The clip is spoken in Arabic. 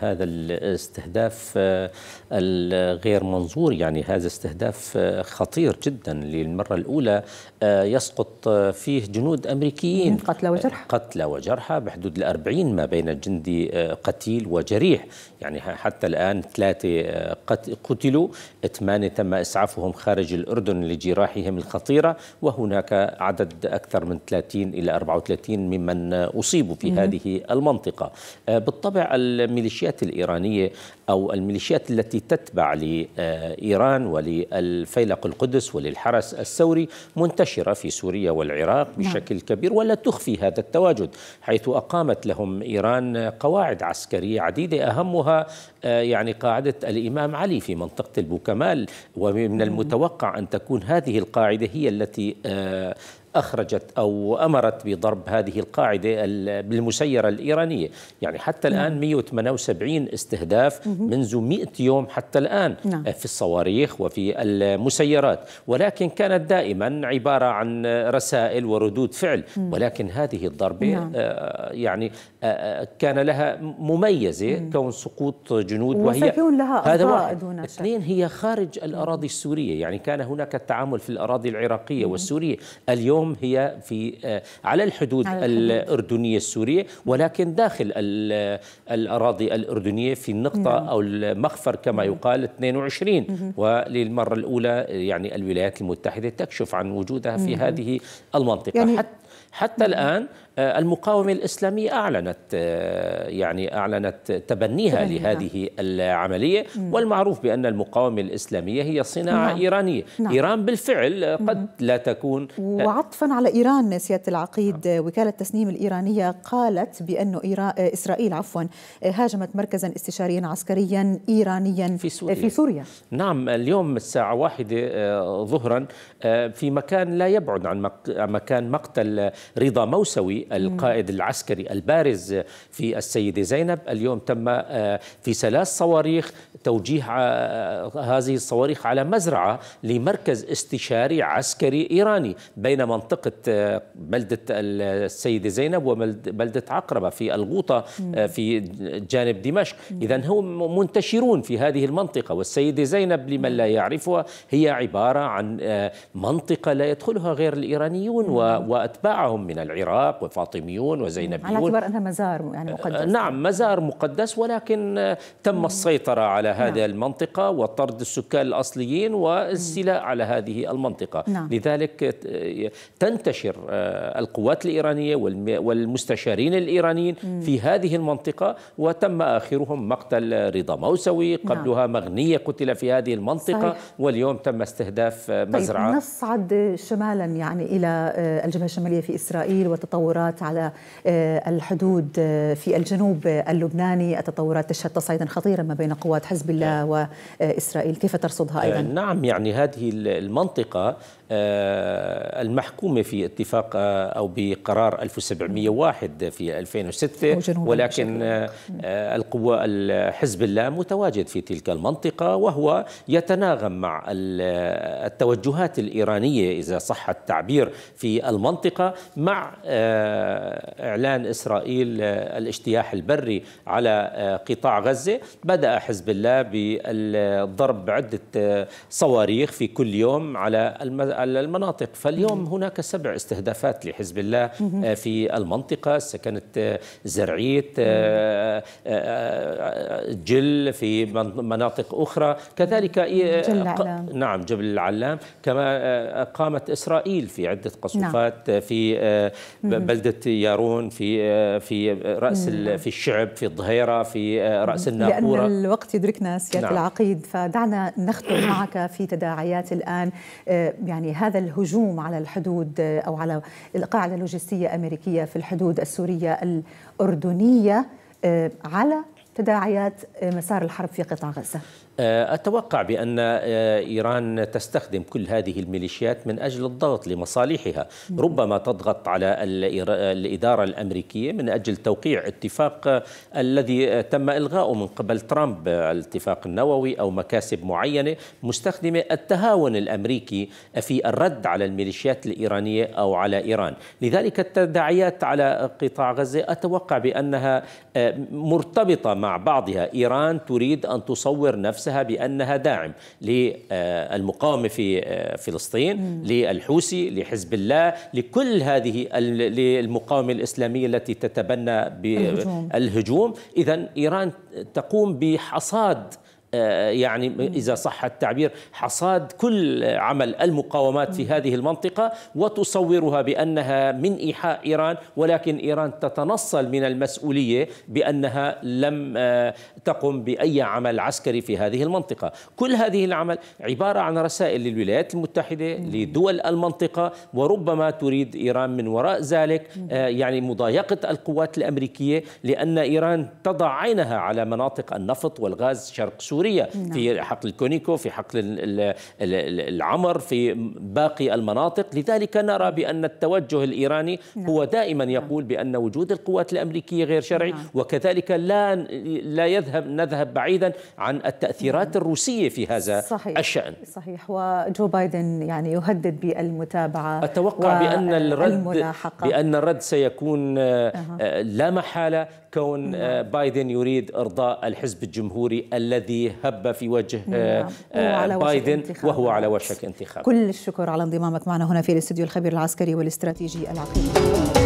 هذا الاستهداف آه، الغير منظور يعني هذا استهداف آه، خطير جدا للمرة الأولى آه، يسقط فيه جنود أمريكيين قتلى وجرحى قتلى وجرحى بحدود الأربعين ما بين جندي قتيل وجريح يعني حتى الآن ثلاثة قتلوا ثمانية تم إسعافهم خارج الأردن لجراحهم الخطيرة وهناك عدد أكثر من 30 إلى 34 ممن أصيبوا في هذه المنطقة بالطبع الميليشيات الميليشيات الإيرانية أو الميليشيات التي تتبع لإيران وللفيلق القدس وللحرس الثوري منتشرة في سوريا والعراق نعم. بشكل كبير ولا تخفي هذا التواجد حيث أقامت لهم إيران قواعد عسكرية عديدة أهمها آه، يعني قاعدة الإمام علي في منطقة البوكمال ومن نعم. المتوقع أن تكون هذه القاعدة هي التي آه، أخرجت أو أمرت بضرب هذه القاعدة بالمسيرة الإيرانية يعني حتى نعم. الآن 178 استهداف منذ 100 يوم حتى الآن نعم. في الصواريخ وفي المسيرات ولكن كانت دائما عبارة عن رسائل وردود فعل ولكن هذه الضربة نعم. آه، يعني آه، آه، كان لها مميزة كون سقوط جنود وهي لها هذا واحد اثنين هي خارج الأراضي السورية يعني كان هناك التعامل في الأراضي العراقية والسورية اليوم اليوم هي في آه، على الحدود الأردنية السورية ولكن داخل آه، الأراضي الأردنية في النقطة نعم. أو المخفر كما نعم. يقال 22 وللمرة الأولى يعني الولايات المتحدة تكشف عن وجودها في هذه المنطقة يعني حتى حتى الآن آه، المقاومة الإسلامية أعلنت يعني أعلنت تبنيها لهذه العملية والمعروف بأن المقاومة الإسلامية هي صناعة نعم. إيرانية نعم. إيران بالفعل قد لا تكون عطفا على إيران سيادة العقيد وكالة تسنيم الإيرانية قالت بأن إسرائيل عفوا هاجمت مركزا استشاريا عسكريا إيرانيا في سوريا, في سوريا. نعم اليوم الساعة واحدة آه، ظهرا آه، في مكان لا يبعد عن مكان مقتل رضا موسوي القائد العسكري البارز في السيدة زينب اليوم تم آه، في ثلاث صواريخ توجيه هذه الصواريخ على مزرعة لمركز استشاري عسكري إيراني بينما منطقة آه، بلدة السيدة زينب وبلدة عقربة في الغوطة آه، في جانب دمشق إذا هم منتشرون في هذه المنطقة والسيدة زينب لمن لا يعرفها هي عبارة عن آه، منطقة لا يدخلها غير الإيرانيون وأتباعهم من العراق وفاطميون وزينبيون على اعتبار أنها مزار يعني مقدس نعم مزار مقدس ولكن تم السيطرة على هذه نعم. المنطقة وطرد السكان الأصليين والاستيلاء على هذه المنطقة نعم. لذلك تنتشر آه، القوات الإيرانية والمستشارين الإيرانيين في هذه المنطقة وتم آخرهم مقتل رضا موسوي نعم. قبلها مغنية قتل في هذه المنطقة صحيح. واليوم تم استهداف آه، طيب، مزرعة طيب نصعد شمالا يعني إلى آه، الجبهة الشمالية في إسرائيل وتطورات على الحدود في الجنوب اللبناني التطورات تشهد تصعيدا خطيرا ما بين قوات حزب الله وإسرائيل كيف ترصدها أيضا؟ نعم يعني هذه المنطقة آه، المحكومة في اتفاق آه، أو بقرار 1701 في 2006 ولكن آه، القوى حزب الله متواجد في تلك المنطقة وهو يتناغم مع التوجهات الإيرانية إذا صح التعبير في المنطقة مع إعلان إسرائيل الاجتياح البري على قطاع غزة بدأ حزب الله بالضرب بعدة صواريخ في كل يوم على المناطق فاليوم هناك سبع استهدافات لحزب الله آه، في المنطقة سكنت آه، زرعية آه، جل في مناطق أخرى كذلك جبل نعم جبل العلام كما قامت إسرائيل في عدة قصفات نعم. في بلدة يارون في في رأس في الشعب في الظهيرة في رأس الناقورة لأن الوقت يدركنا سيادة نعم. العقيد فدعنا نختم معك في تداعيات الآن يعني هذا الهجوم على الحدود أو على القاعدة اللوجستية الأمريكية في الحدود السورية الأردنية آه، على تداعيات آه، مسار الحرب في قطاع غزة آه، أتوقع بأن آه، إيران تستخدم كل هذه الميليشيات من أجل الضغط لمصالحها ربما تضغط على الإدارة الأمريكية من أجل توقيع اتفاق آه، الذي تم إلغاءه من قبل ترامب الاتفاق النووي أو مكاسب معينة مستخدمة التهاون الأمريكي في الرد على الميليشيات الإيرانية أو على إيران لذلك التداعيات على قطاع غزة أتوقع بأنها مرتبطة مع بعضها إيران تريد أن تصور نفسها نفسها بأنها داعم للمقاومة في آه، فلسطين للحوثي لحزب الله لكل هذه للمقاومة الإسلامية التي تتبنى بالهجوم إذا إيران تقوم بحصاد آه، يعني إذا صح التعبير حصاد كل عمل المقاومات في هذه المنطقة وتصورها بأنها من إيحاء إيران ولكن إيران تتنصل من المسؤولية بأنها لم آه، تقم بأي عمل عسكري في هذه المنطقة كل هذه العمل عبارة عن رسائل للولايات المتحدة لدول المنطقة وربما تريد إيران من وراء ذلك آه، يعني مضايقة القوات الأمريكية لأن إيران تضع عينها على مناطق النفط والغاز شرق سوريا السورية نعم. في حقل الكونيكو في حقل العمر في باقي المناطق لذلك نرى نعم. بأن التوجه الإيراني نعم. هو دائما يقول بأن وجود القوات الأمريكية غير شرعي وكذلك لا لا يذهب نذهب بعيدا عن التأثيرات الروسية في هذا صحيح. الشأن صحيح وجو بايدن يعني يهدد بالمتابعة أتوقع بأن الرد الملاحقة. بأن الرد سيكون آه، آه، لا محالة كون آه، بايدن يريد إرضاء الحزب الجمهوري الذي هبة في وجه آه، نعم. آه بايدن وهو على وشك انتخاب كل الشكر على انضمامك معنا هنا في الاستديو الخبير العسكري والاستراتيجي العقيدي